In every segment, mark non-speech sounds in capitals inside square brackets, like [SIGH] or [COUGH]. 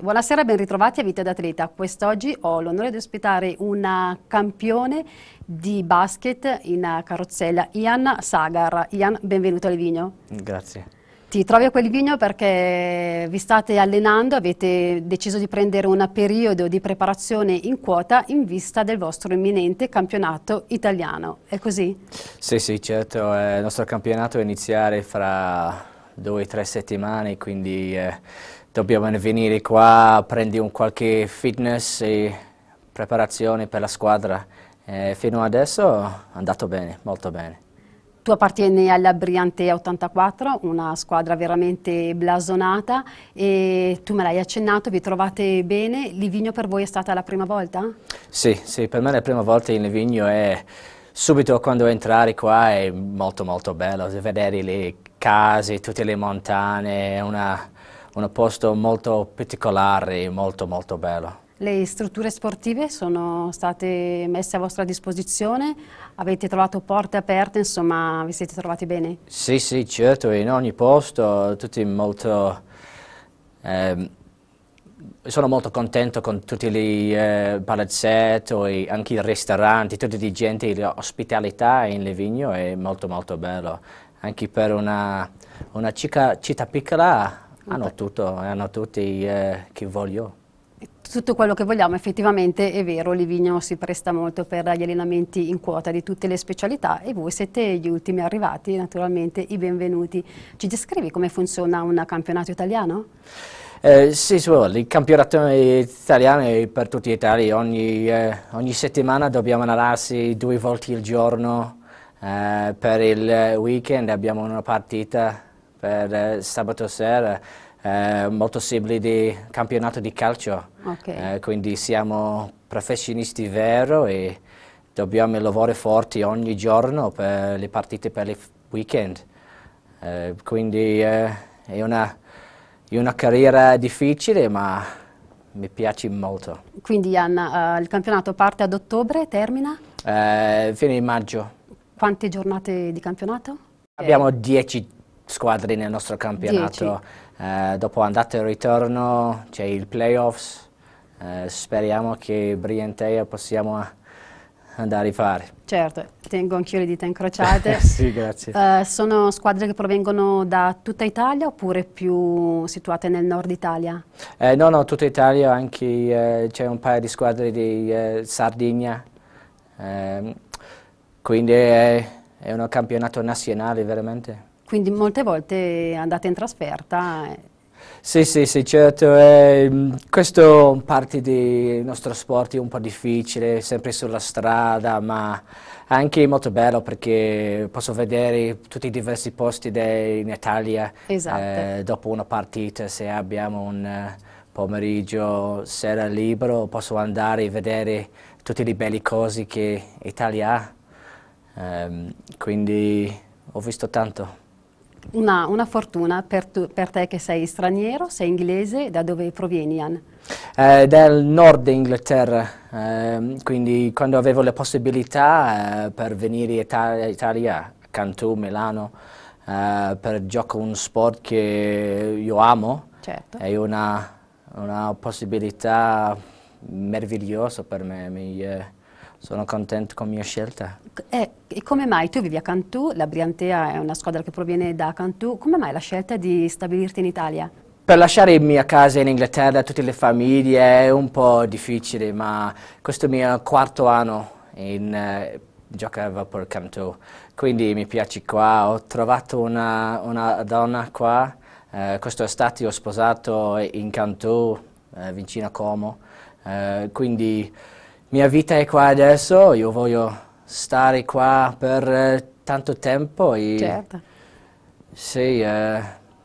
Buonasera, ben ritrovati a Vita d'Atleta. Quest'oggi ho l'onore di ospitare una campione di basket in carrozzella, Ian Sagar. Ian, benvenuto a Livigno. Grazie. Ti trovi a quel perché vi state allenando, avete deciso di prendere un periodo di preparazione in quota in vista del vostro imminente campionato italiano. È così? Sì, sì, certo. Eh, il nostro campionato va a iniziare fra due o tre settimane, quindi... Eh dobbiamo venire qua, prendi un qualche fitness e preparazione per la squadra. E eh, fino adesso è andato bene, molto bene. Tu appartieni alla Briante 84, una squadra veramente blasonata e tu me l'hai accennato, vi trovate bene. Livigno per voi è stata la prima volta? Sì, sì per me è la prima volta in Livigno è subito quando entrare qua è molto molto bello, vedere le case, tutte le montagne, una un posto molto particolare e molto molto bello. Le strutture sportive sono state messe a vostra disposizione, avete trovato porte aperte, insomma vi siete trovati bene? Sì, sì, certo, in ogni posto tutti molto... Eh, sono molto contento con tutti i eh, palazzetti, anche i ristoranti, tutti di gente, l'ospitalità in Levigno è molto molto bello. Anche per una, una cica, città piccola hanno tutto, hanno tutti eh, che voglio. Tutto quello che vogliamo, effettivamente è vero, Livigno si presta molto per gli allenamenti in quota di tutte le specialità e voi siete gli ultimi arrivati, naturalmente i benvenuti. Ci descrivi come funziona un campionato italiano? Eh, sì, il campionato italiano è per tutti gli italiani, ogni, eh, ogni settimana dobbiamo allenarsi due volte al giorno, eh, per il weekend abbiamo una partita per eh, sabato sera eh, molto simili di campionato di calcio. Okay. Eh, quindi siamo professionisti veri e dobbiamo lavorare forti ogni giorno per le partite per il weekend. Eh, quindi eh, è una, è, una, carriera difficile ma mi piace molto. Quindi Anna, eh, il campionato parte ad ottobre e termina? fine di maggio. Quante giornate di campionato? Abbiamo 10 squadre nel nostro campionato. Eh, dopo andata e ritorno c'è il playoffs, eh, speriamo che Brientea possiamo andare a fare. Certo, tengo anch'io le dita incrociate. [LAUGHS] sì, grazie. Eh, sono squadre che provengono da tutta Italia oppure più situate nel nord Italia? Eh, no, no, tutta Italia, anche eh, c'è un paio di squadre di eh, Sardegna, ehm, quindi è, è un campionato nazionale veramente. Quindi molte volte andate in trasferta. Eh. Sì, sì, sì, certo, eh, mm, questo parte del nostro sport è un po' difficile, sempre sulla strada, ma anche molto bello perché posso vedere tutti i diversi posti in Italia esatto. eh, dopo una partita, se abbiamo un eh, pomeriggio, sera libero, posso andare e vedere tutte le belle cose che Italia ha, eh, quindi ho visto tanto. Una, una, fortuna per, tu, per, te che sei straniero, sei inglese, da dove provieni Ian? Eh, del nord Inghilterra, eh, quindi quando avevo le possibilità eh, per venire in Italia, Italia Cantù, Milano, eh, per giocare un sport che io amo, certo. è una, una, possibilità meravigliosa per me. Mi, eh, sono contento con la mia scelta. E, eh, e, come mai tu vivi a Cantù, la Briantea è una squadra che proviene da Cantù, come mai la scelta di stabilirti in Italia? Per lasciare la mia casa in Inghilterra, tutte le famiglie, è un po' difficile, ma questo è il mio quarto anno in, eh, giocavo per Cantù, quindi mi piace qua, ho trovato una, una donna qua, eh, questo estate ho sposato in Cantù, eh, vicino a Como, eh, quindi mia vita è qua adesso, io voglio stare qua per eh, tanto tempo. E certo. Sì, eh,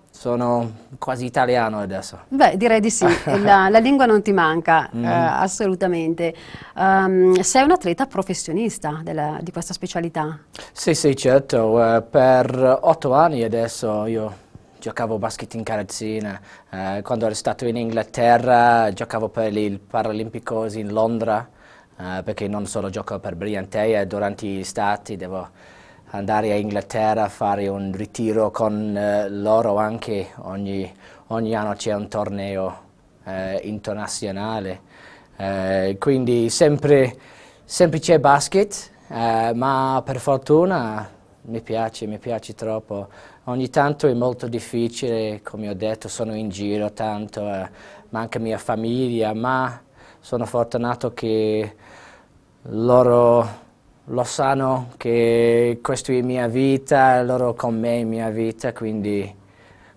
sono quasi italiano adesso. Beh, direi di sì, [LAUGHS] la, la, lingua non ti manca, eh, mm. eh, assolutamente. Um, sei un atleta professionista della, di questa specialità? Sì, sì, certo. Eh, per otto anni adesso io giocavo basket in Carazzina, eh, quando ero stato in Inghilterra giocavo per il Paralimpico in Londra. Eh, perché non solo gioco per Briantea, eh, durante gli stati devo andare in Inghilterra a fare un ritiro con uh, loro anche, ogni, ogni anno c'è un torneo internazionale, quindi sempre, sempre c'è basket, ma per fortuna mi piace, mi piace troppo. Ogni tanto è molto difficile, come ho detto, sono in giro tanto, eh, manca mia famiglia, ma sono fortunato che loro lo sanno che questa è mia vita, loro con me è mia vita, quindi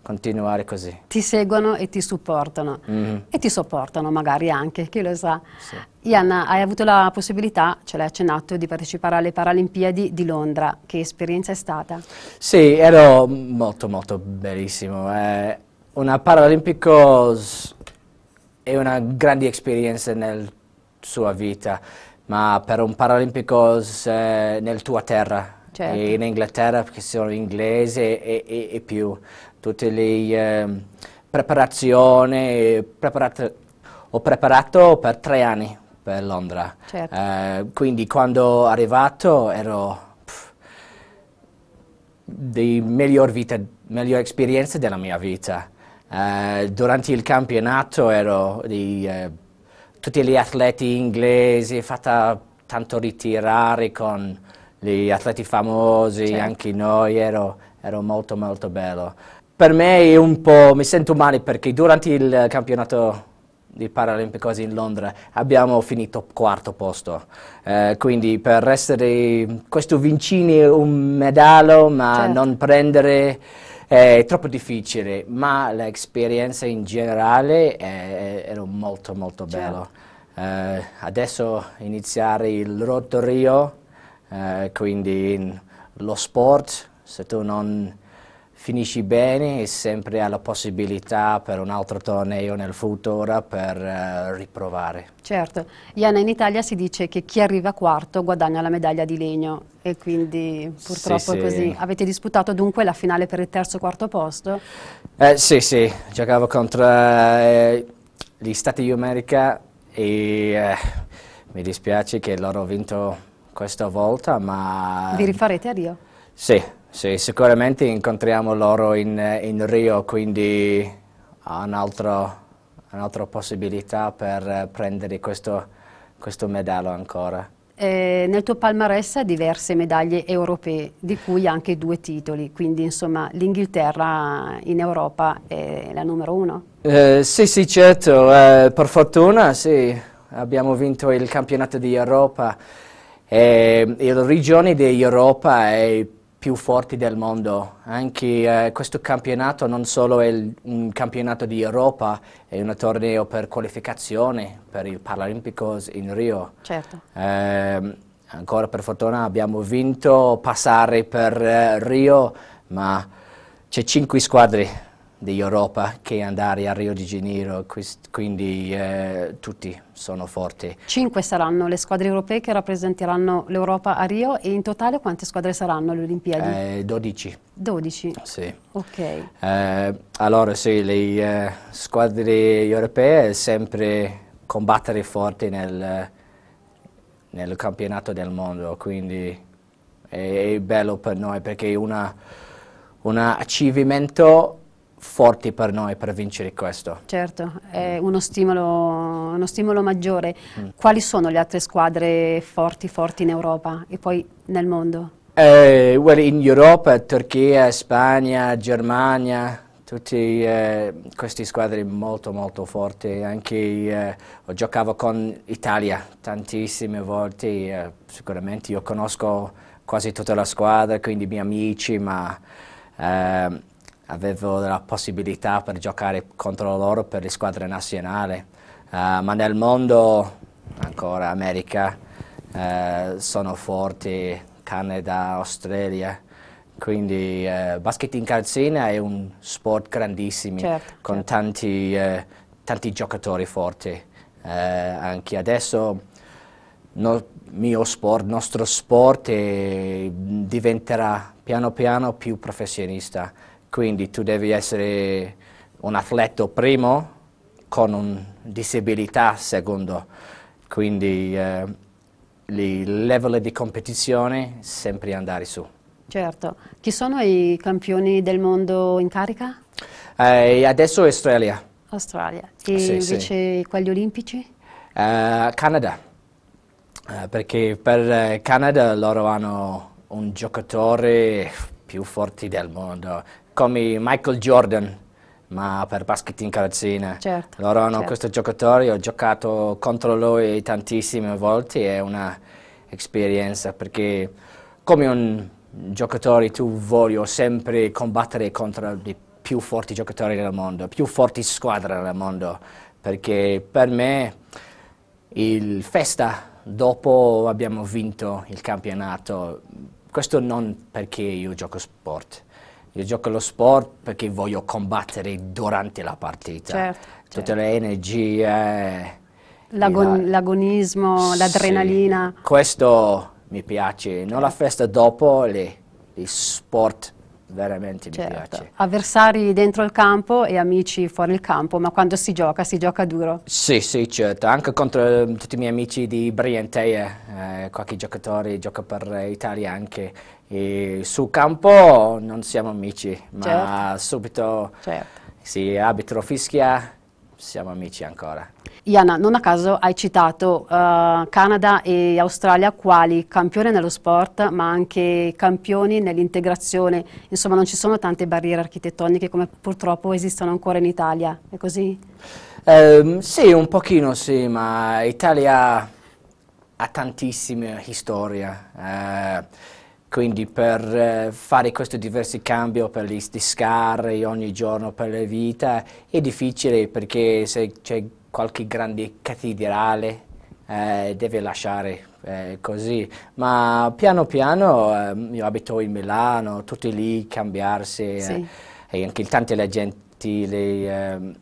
continuare così. Ti seguono e ti supportano mm. e ti sopportano magari anche, chi lo sa. Sì. Ianna, hai avuto la possibilità, ce l'hai accennato, di partecipare alle Paralimpiadi di Londra. Che esperienza è stata? Sì, ero molto molto bellissimo. Eh, una Paralimpico è una grande esperienza nella sua vita, ma per un Paralimpico nella tua terra, certo. in Inghilterra, perché sono inglese e, e, e più, tutte le eh, preparazioni, ho preparato per tre anni per Londra, certo. eh, quindi quando arrivato ero di miglior vita, miglior esperienza della mia vita. Eh, durante il campionato ero di eh, tutti gli atleti inglesi, fatta tanto ritirare con gli atleti famosi, certo. anche noi, ero, ero molto molto bello. Per me è un po', mi sento male perché durante il campionato di Paralimpico in Londra abbiamo finito quarto posto eh, quindi per essere questo vicini un medallo ma certo. non prendere è troppo difficile, ma l'esperienza in generale è, era molto molto bella. Certo. Uh, adesso iniziare il Rotorio, uh, quindi lo sport, se tu non finisci bene e sempre hai la possibilità per un altro torneo nel futuro per eh, riprovare. Certo, Iana in Italia si dice che chi arriva quarto guadagna la medaglia di legno e quindi purtroppo sì, è così. Sì. Avete disputato dunque la finale per il terzo e quarto posto? Eh, sì, sì, giocavo contro eh, gli Stati Uniti America e eh, mi dispiace che loro hanno vinto questa volta ma... Vi rifarete a Rio? Sì, sì, sicuramente incontriamo loro in, in Rio, quindi ha un'altra possibilità per eh, prendere questo, questo medaglio ancora. Eh, nel tuo palmarès diverse medaglie europee, di cui anche due titoli, quindi insomma l'Inghilterra in Europa è la numero uno? Eh, sì, sì, certo, eh, per fortuna sì, abbiamo vinto il campionato di Europa e la regione di Europa è più forti del mondo. Anche eh, questo campionato non solo è il, un campionato di Europa, è un torneo per qualificazione per il Paralympics in Rio. Certo. Eh, ancora per fortuna abbiamo vinto passare per eh, Rio, ma c'è cinque squadre di Europa che andare a Rio di Janeiro, quindi eh, tutti sono forti. Cinque saranno le squadre europee che rappresenteranno l'Europa a Rio e in totale quante squadre saranno alle Olimpiadi? Eh, 12. 12? Sì. Ok. Eh, allora sì, le eh, squadre europee sempre combattere forti nel, nel campionato del mondo, quindi è, è bello per noi perché è un achievimento forti per noi per vincere questo. Certo, è uno stimolo, uno stimolo maggiore. Mm. Quali sono le altre squadre forti, forti in Europa e poi nel mondo? Eh, well, in Europa, Turchia, Spagna, Germania, tutte eh, queste squadre molto molto forti, anche eh, giocavo con Italia tantissime volte, eh, sicuramente io conosco quasi tutta la squadra, quindi i miei amici, ma eh, avevo la possibilità per giocare contro loro per le squadre nazionali, uh, ma nel mondo, ancora America, uh, sono forti Canada, Australia, quindi uh, basket in calzina è un sport grandissimo certo, con certo. Tanti, tanti, giocatori forti. anche adesso il mio sport, il nostro sport è, diventerà piano piano più professionista. Quindi tu devi essere un atleta primo con una disabilità secondo. Quindi eh, il livello di competizione sempre andare su. Certo. Chi sono i campioni del mondo in carica? Eh, adesso Australia. Australia. E sì, invece sì. quelli olimpici? Uh, Canada. Uh, perché per uh, Canada loro hanno un giocatore più forte del mondo, come Michael Jordan, ma per basket in calzina. Certo, Loro hanno certo. questo giocatore, ho giocato contro lui tantissime volte, è un'esperienza perché come un giocatore tu voglio sempre combattere contro i più forti giocatori del mondo, più forti squadre del mondo, perché per me il festa dopo abbiamo vinto il campionato, questo non perché io gioco sport, io gioco lo sport perché voglio combattere durante la partita. Certo, Tutte certo. le energie. Eh, L'agon- l'agonismo, sì. l'adrenalina. Questo mi piace, non la certo. festa dopo, le, gli sport veramente certo. mi piace. Avversari dentro il campo e amici fuori il campo, ma quando si gioca, si gioca duro. Sì, sì, certo, anche contro eh, tutti i miei amici di Briantea, eh, qualche giocatore gioca per l'Italia eh, anche e sul campo non siamo amici, ma certo. subito certo. si arbitro fischia, siamo amici ancora. Iana, non a caso hai citato uh, Canada e Australia quali campioni nello sport, ma anche campioni nell'integrazione. Insomma, non ci sono tante barriere architettoniche come purtroppo esistono ancora in Italia, è così? Um, sì, un pochino sì, ma Italia ha tantissime storie. Uh, quindi per eh, fare questo diversi cambio per gli scarri ogni giorno per la vita è difficile perché se c'è qualche grande cattedrale eh, deve lasciare eh, così, ma piano piano eh, io abito in Milano, tutti lì cambiarsi eh, sì. e anche tante le gente le, ehm,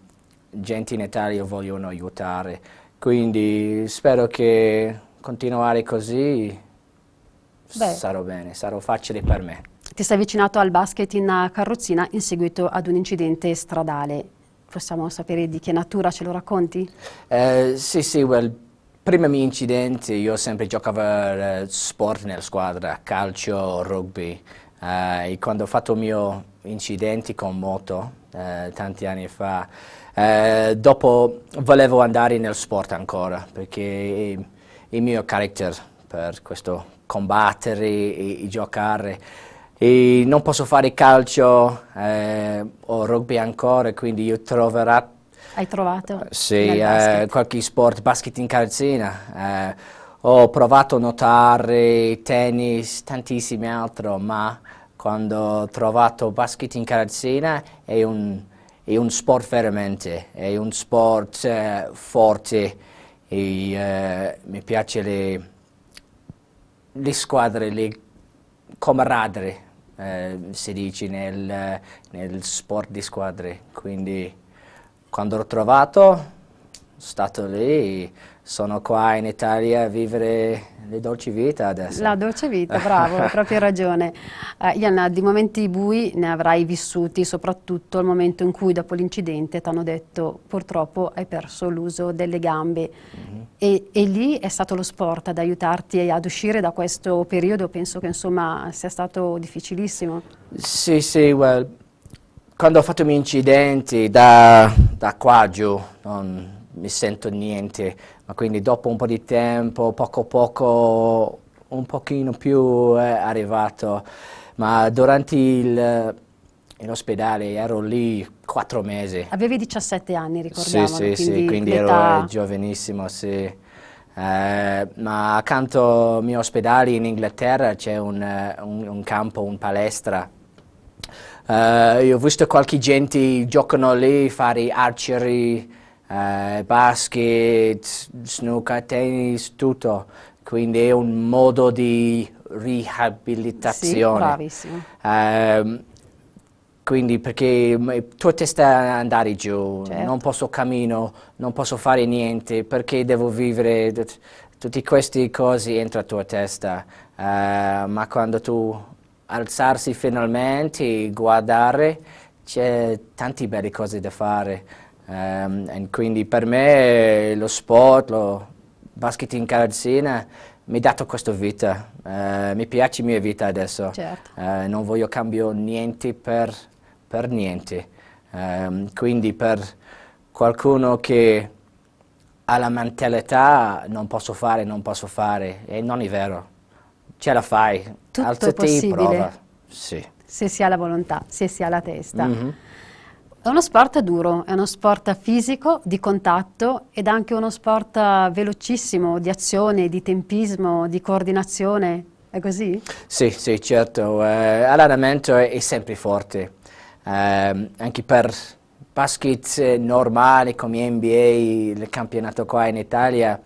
genti in Italia vogliono aiutare, quindi spero che continuare così Beh. sarò bene, sarò facile per me. Ti sei avvicinato al basket in eh, carrozzina in seguito ad un incidente stradale. Possiamo sapere di che natura ce lo racconti? Eh, sì, sì, well, prima mio incidente io sempre giocavo eh, sport nella squadra, calcio, rugby. Eh, e quando ho fatto il mio incidente con moto eh, tanti anni fa, eh, dopo volevo andare nel sport ancora perché il mio character per questo combattere e, e giocare. E non posso fare calcio eh, o rugby ancora, quindi io troverò... Hai trovato? Sì, eh, qualche sport, basket in calzina. Eh, ho provato a nuotare, tennis, tantissimi altri, ma quando ho trovato basket in calzina è un, è un sport veramente, è un sport eh, forte e eh, mi piace le le squadre, le comradre, eh, si dice nel, nel, sport di squadre, quindi quando l'ho trovato, sono stato lì sono qua in Italia a vivere le dolci vita adesso. La dolce vita, bravo, hai proprio ragione. Eh, Ianna, di momenti bui ne avrai vissuti, soprattutto al momento in cui dopo l'incidente ti hanno detto purtroppo hai perso l'uso delle gambe mm -hmm. e, e, lì è stato lo sport ad aiutarti ad uscire da questo periodo, penso che insomma sia stato difficilissimo. Sì, sì, well, quando ho fatto i miei incidenti da, da qua giù, non, mi sento niente, ma quindi dopo un po' di tempo, poco a poco, un pochino più è arrivato. Ma durante il, in ero lì quattro mesi. Avevi 17 anni, ricordiamo. Sì, sì, quindi, sì, quindi ero eh, giovanissimo, sì. Eh, ma accanto ai miei ospedali in Inghilterra c'è un, eh, un, un campo, un palestra Uh, io ho visto qualche gente giocano lì, fare archery, eh, basket, tennis, tutto. Quindi è un modo di riabilitazione. Sì, bravissimo. Eh, quindi perché mm, tua testa andare giù, certo. non posso camminare, non posso fare niente, perché devo vivere, tutte queste cose entra tua testa, uh, eh, ma quando tu alzarsi finalmente e guardare c'è tante belle cose da fare. Um, quindi per me lo sport, lo basket in calzina mi ha dato questa vita, uh, mi piace la mia vita adesso, certo. uh, non voglio cambiare niente per, per niente, um, quindi per qualcuno che ha la mentalità non posso fare, non posso fare, e non è vero, ce la fai, Tutto alzati e prova. Sì. Se si ha la volontà, se si ha la testa. Mm -hmm. È uno sport duro, è uno sport fisico, di contatto ed anche uno sport eh, velocissimo, di azione, di tempismo, di coordinazione. È così? Sì, sì, certo. Eh, l'allenamento è, è, sempre forte. Eh, anche per basket normale come NBA, il campionato qua in Italia,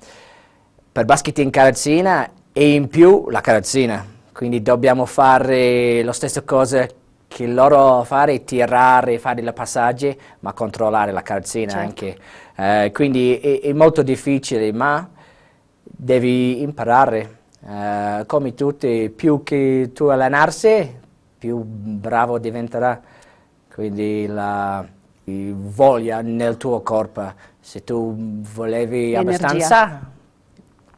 per basket in carrozzina e in più la carrozzina. Quindi dobbiamo fare lo stesso cosa che loro fare è tirare, fare le passaggi, ma controllare la carrozzina certo. anche. Eh, quindi è, è, molto difficile, ma devi imparare. Eh, come tutti, più che tu allenarsi, più bravo diventerà. Quindi la voglia nel tuo corpo, se tu volevi L'energia. abbastanza,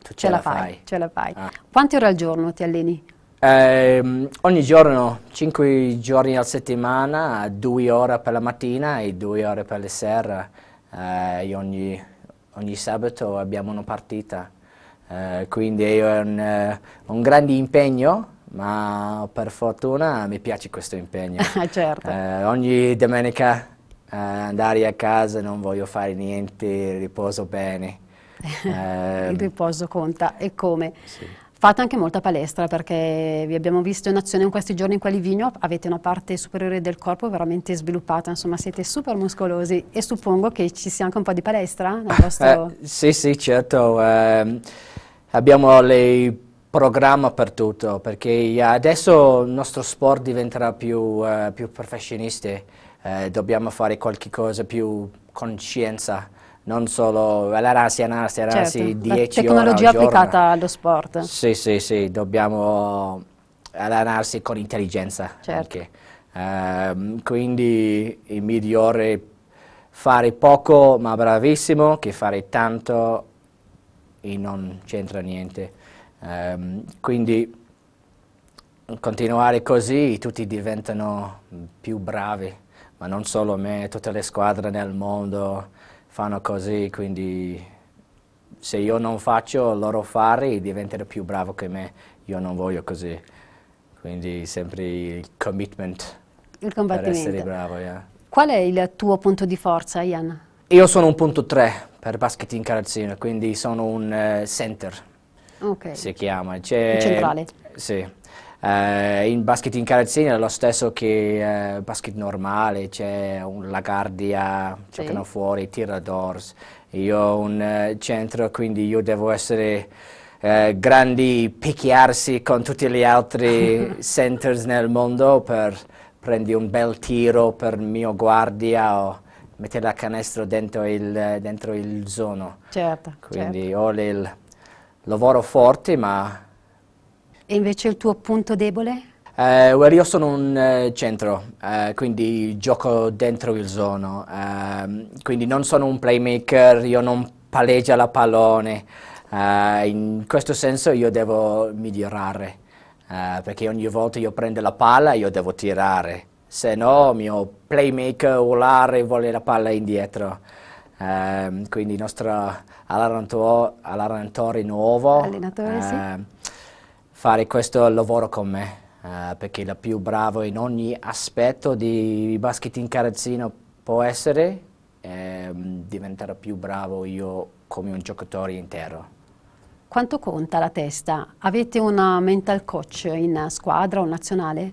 tu ce, ce la fai. fai. Ce la fai. Ah. Quante ore al giorno ti alleni? Eh, ogni giorno, 5 giorni alla settimana, 2 ore per la mattina e 2 ore per la sera. Eh, ogni, ogni, sabato abbiamo una partita. Eh, quindi è un, eh, un, grande impegno, ma per fortuna mi piace questo impegno. [LAUGHS] certo. Eh, ogni domenica eh, andare a casa, non voglio fare niente, riposo bene. [LAUGHS] Il riposo conta e come. Sì. Fate anche molta palestra perché vi abbiamo visto in azione in questi giorni in Qualivigno, avete una parte superiore del corpo veramente sviluppata, insomma siete super muscolosi e suppongo che ci sia anche un po' di palestra nel eh, vostro... Eh, sì, sì, certo. Eh, abbiamo il programma per tutto perché eh, adesso il nostro sport diventerà più, eh, più professionistico, eh, dobbiamo fare qualcosa più con scienza non solo allararsi, anarsi, anarsi certo, 10 tecnologia ore applicata allo sport. Sì, sì, sì, dobbiamo allenarsi con intelligenza certo. uh, quindi è migliore fare poco ma bravissimo che fare tanto e non c'entra niente. Um, quindi continuare così tutti diventano più bravi, ma non solo me, tutte le squadre nel mondo fanno così, quindi se io non faccio loro fare diventano più bravo che me, io non voglio così. Quindi sempre il commitment il per essere bravo. Yeah. Qual è il tuo punto di forza, Ian? Io sono un punto 3 per basket in Carazzina, quindi sono un uh, center, okay. si chiama. Cioè, centrale? Sì. Eh, in basket in carrozzina è lo stesso che eh, basket normale, c'è un guardia, sì. giocano fuori, tiradors. Io ho un eh, centro, quindi io devo essere eh, grandi, picchiarsi con tutti gli altri [LAUGHS] centers nel mondo per prendere un bel tiro per il mio guardia o mettere la canestro dentro il, dentro il zono. Certo, quindi certo. ho il lavoro forte ma e invece il tuo punto debole? Eh, io sono un uh, centro, uh, quindi gioco dentro il zone, ehm, uh, quindi non sono un playmaker, io non palleggia la pallone, eh, in questo senso io devo migliorare, perché ogni volta io prendo la palla io devo tirare, se no il mio playmaker volare vuole la palla indietro. Ehm, quindi il nostro Alarantori nuovo, allenatore, sì ehm, fare questo lavoro con me, eh, perché la più bravo in ogni aspetto di basket in carrozzino può essere, eh, diventare più bravo io come un giocatore intero. Quanto conta la testa? Avete una mental coach in squadra o nazionale?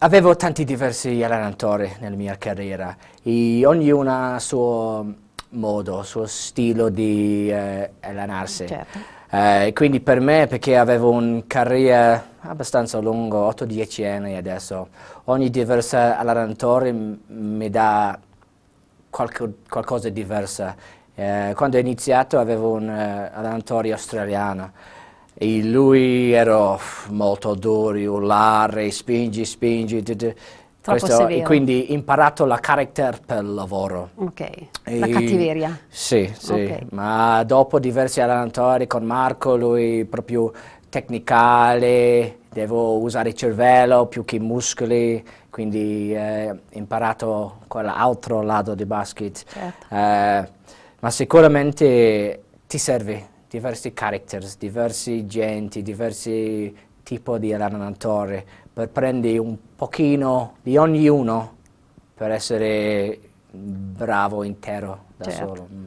Avevo tanti diversi allenatori nella mia carriera e ognuno ha il suo modo, suo stile di eh, allenarsi. Certo. Eh, quindi per me, perché avevo un carriera abbastanza lungo, 8-10 anni adesso, ogni diversa allenatore mi dà qualco qualcosa di diverso. Eh, quando ho iniziato avevo un eh, allenatore australiano e lui era molto duro, urlare, spingi, spingi, Troppo Questo, severo. Quindi imparato la character per il lavoro. Ok, e la cattiveria. Sì, sì. Okay. Ma dopo diversi allenatori con Marco, lui proprio tecnicale, devo usare il cervello più che i muscoli, quindi ho eh, imparato quell'altro lato di basket. Certo. Eh, ma sicuramente ti serve diversi characters, diversi genti, diversi tipi di allenatore per prendere un pochino di ognuno per essere bravo intero da certo. solo. Mm.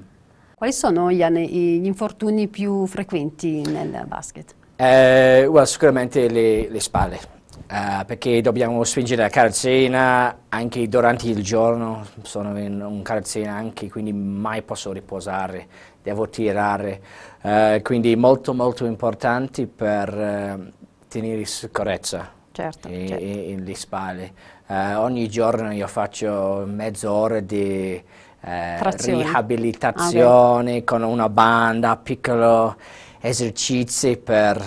Quali sono gli, gli, infortuni più frequenti nel basket? Eh, well, sicuramente le, le spalle, Uh, perché dobbiamo spingere la carrozzina anche durante il giorno, sono in un carrozzina anche, quindi mai posso riposare, devo tirare, uh, quindi molto molto importante per uh, tenere sicurezza certo, e, certo. E le spalle. Eh, ogni giorno io faccio mezz'ora di eh, riabilitazione ah, con una banda, piccoli esercizi per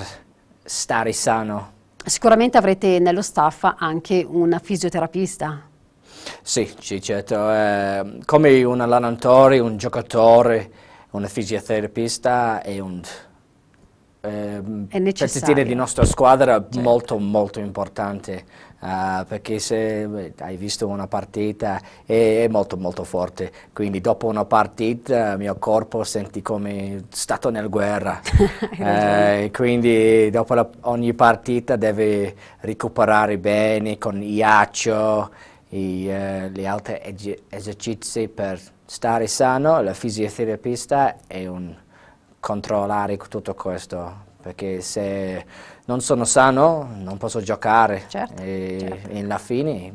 stare sano. Sicuramente avrete nello staff anche una fisioterapista. Sì, sì certo. Eh, come un allenatore, un giocatore, una fisioterapista e un eh, per di nostra squadra certo. molto molto importante uh, perché se hai visto una partita è, è, molto molto forte quindi dopo una partita il mio corpo senti come stato nella guerra uh, [LAUGHS] quindi dopo la, ogni partita deve recuperare bene con ghiaccio e uh, gli altri esercizi per stare sano la fisioterapista è un controllare tutto questo perché se non sono sano non posso giocare certo, e certo. alla fine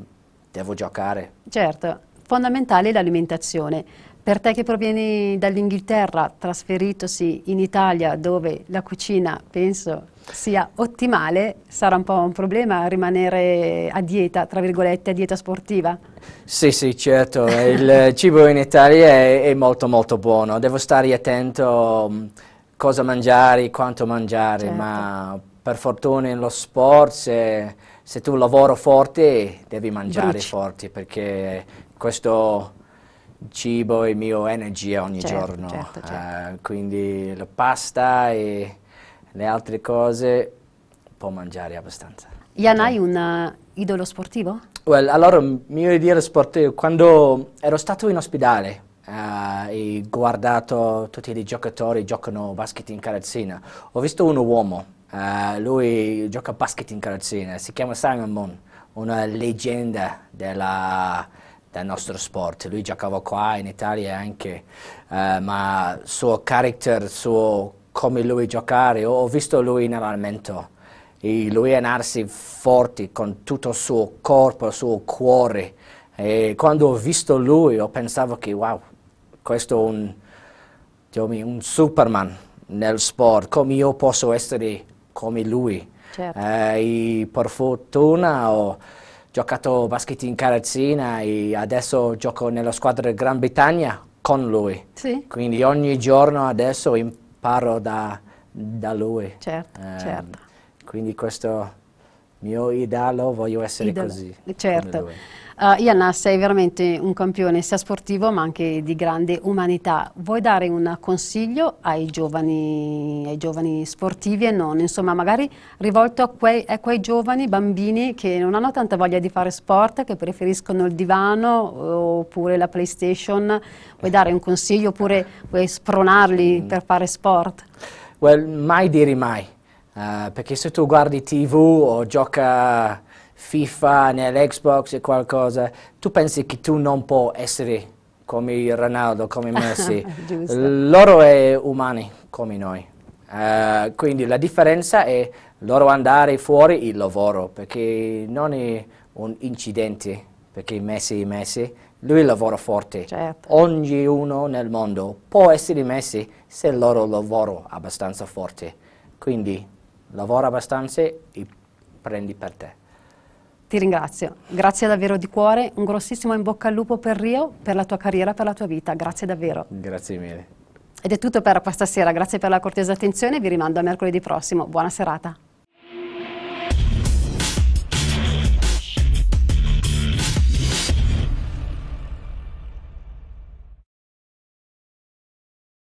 devo giocare. Certo, fondamentale l'alimentazione. Per te che provieni dall'Inghilterra, trasferitosi in Italia dove la cucina penso sia ottimale, sarà un po' un problema rimanere a dieta, tra virgolette, a dieta sportiva? Sì, sì, certo, il cibo in Italia è, è molto molto buono, devo stare attento a mm, cosa mangiare, quanto mangiare, certo. ma per fortuna nello sport se, se tu lavori forte devi mangiare forte perché questo cibo e il mio energy ogni certo, giorno, certo, eh, certo. Uh, quindi la pasta e le altre cose può mangiare abbastanza. Ian, hai un eh, idolo sportivo? Well, allora, il mio idolo sportivo, quando ero stato in ospedale uh, e guardato tutti i giocatori che giocano basket in carrozzina, ho visto un uomo, uh, lui gioca basket in carrozzina, si chiama Simon Moon, una leggenda della del nostro sport. Lui giocava qua in Italia anche, eh, ma il suo character, suo come lui giocare, ho visto lui in allenamento. E lui è narsi forte con tutto il suo corpo, il suo cuore. E quando ho visto lui, ho pensato che wow, questo è un, diciamo, un Superman nel sport, come io posso essere come lui. Certo. Eh, per fortuna ho giocato basket in Carazzina e adesso gioco nella squadra del Gran Bretagna con lui. Sì. Quindi ogni giorno adesso imparo da, da lui. Certo, um, certo. Quindi questo mio idolo voglio essere idolo. così. Certo. Uh, Ianna, sei veramente un campione sia sportivo ma anche di grande umanità. Vuoi dare un consiglio ai giovani, ai giovani sportivi e non? Insomma, magari rivolto a quei, a quei, giovani bambini che non hanno tanta voglia di fare sport, che preferiscono il divano oppure la PlayStation. Vuoi dare un consiglio oppure vuoi spronarli mm. per fare sport? Well, mai dire mai, uh, perché se tu guardi TV o gioca FIFA, nell'Xbox e qualcosa, tu pensi che tu non puoi essere come Ronaldo, come Messi. [LAUGHS] loro sono umani come noi. Uh, quindi la differenza è loro andare fuori il lavoro, perché non è un incidente, perché Messi è Messi, lui lavora forte. Certo. Ognuno nel mondo può essere Messi se loro lavorano abbastanza forte. Quindi lavora abbastanza e prendi per te. Ti ringrazio, grazie davvero di cuore, un grossissimo in bocca al lupo per Rio, per la tua carriera, per la tua vita, grazie davvero. Grazie mille. Ed è tutto per questa sera, grazie per la cortesa attenzione vi rimando a mercoledì prossimo. Buona serata.